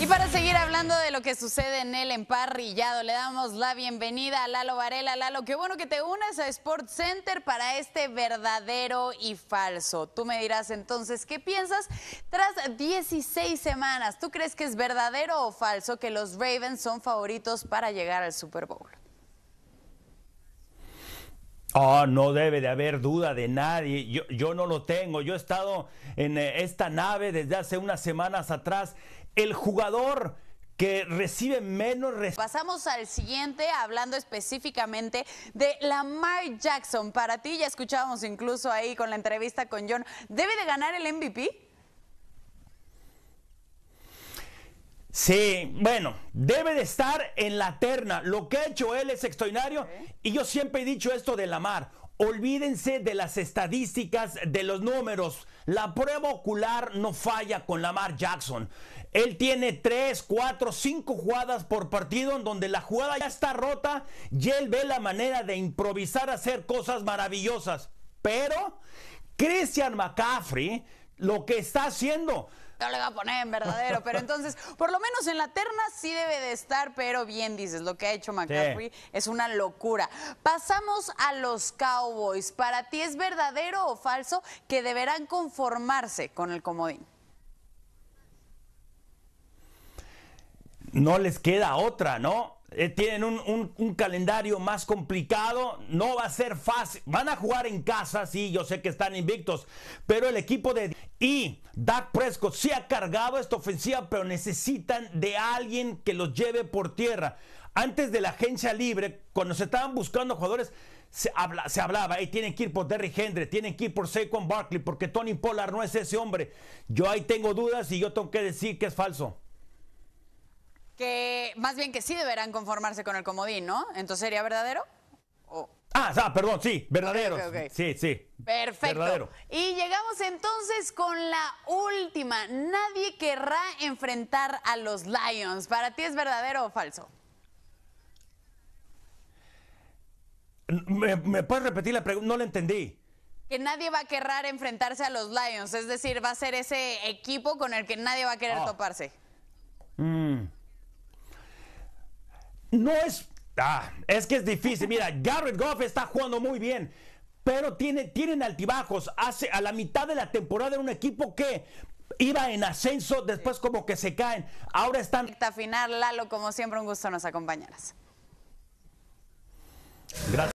Y para seguir hablando de lo que sucede en el emparrillado, le damos la bienvenida a Lalo Varela. Lalo, qué bueno que te unas a Sports Center para este verdadero y falso. Tú me dirás entonces, ¿qué piensas? Tras 16 semanas, ¿tú crees que es verdadero o falso que los Ravens son favoritos para llegar al Super Bowl? Oh, no debe de haber duda de nadie. Yo, no lo tengo. Yo he estado en eh, esta nave desde hace unas semanas atrás el jugador que recibe menos Pasamos al siguiente, hablando específicamente de Lamar Jackson. Para ti, ya escuchábamos incluso ahí con la entrevista con John, ¿debe de ganar el MVP? Sí, bueno, debe de estar en la terna. Lo que ha hecho él es extraordinario. Y yo siempre he dicho esto de Lamar. Olvídense de las estadísticas, de los números. La prueba ocular no falla con Lamar Jackson. Él tiene 3, 4, 5 jugadas por partido en donde la jugada ya está rota y él ve la manera de improvisar, hacer cosas maravillosas. Pero Christian McCaffrey lo que está haciendo. No le va a poner en verdadero, pero entonces, por lo menos en la terna sí debe de estar, pero bien dices, lo que ha hecho McCaffrey es una locura. Pasamos a los Cowboys. ¿Para ti es verdadero o falso que deberán conformarse con el comodín? No les queda otra, ¿no? Eh, tienen un, calendario más complicado, no va a ser fácil. Van a jugar en casa, sí, yo sé que están invictos, pero el equipo de... Y Dak Prescott se ha cargado esta ofensiva, pero necesitan de alguien que los lleve por tierra. Antes de la agencia libre, cuando se estaban buscando jugadores, se, hablaba, ahí tienen que ir por Terry Henry, tienen que ir por Saquon Barkley, porque Tony Pollard no es ese hombre. Yo ahí tengo dudas y yo tengo que decir que es falso que más bien que sí deberán conformarse con el comodín, ¿no? Entonces sería verdadero. Ah, ah, perdón, sí, verdadero. Sí, sí. Perfecto. Y llegamos entonces con la última. Nadie querrá enfrentar a los Lions. ¿Para ti es verdadero o falso? ¿Me, puedes repetir la pregunta? No la entendí. Que nadie va a querer enfrentarse a los Lions. Es decir, va a ser ese equipo con el que nadie va a querer ah. toparse. Mmm no es. Ah, es que es difícil. Mira, Garrett Goff está jugando muy bien. Pero tiene, tienen altibajos. Hace a la mitad de la temporada en un equipo que iba en ascenso, después como que se caen. Ahora están. Lalo, como siempre, un gusto nos acompañarás. Gracias.